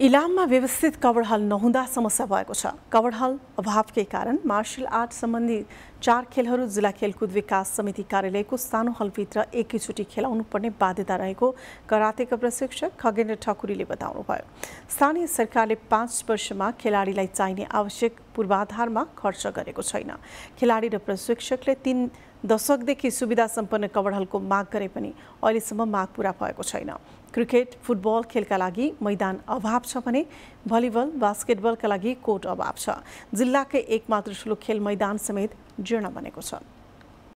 इलाममा व्यवस्थित कवरहल नहुँदा समस्या भएको छ कवरहल अभावकै कारण मार्सल आर्ट सम्बन्धी चार खेलहरू जिल्ला खेलकुद विकास समिति कार्यालयको सानो हलभित्र एकैचोटि खेलाउनु पर्ने बाध्यता रहेको करातेका प्रशिक्षक खगेन्द्र ठकुरीले बताउनुभयो स्थानीय सरकारले पाँच वर्षमा खेलाडीलाई चाहिने आवश्यक पूर्वाधारमा खर्च गरेको छैन खेलाडी र प्रशिक्षकले तिन दशकदेखि सुविधा सम्पन्न कवडहलको माग गरे पनि अहिलेसम्म माग पूरा भएको छैन क्रिकेट फुटबल खेलका लागि मैदान अभाव छ भने भलिबल बास्केटबलका लागि कोर्ट अभाव छ जिल्लाकै एकमात्र ठुलो खेल मैदान समेत जीर्ण बनेको छ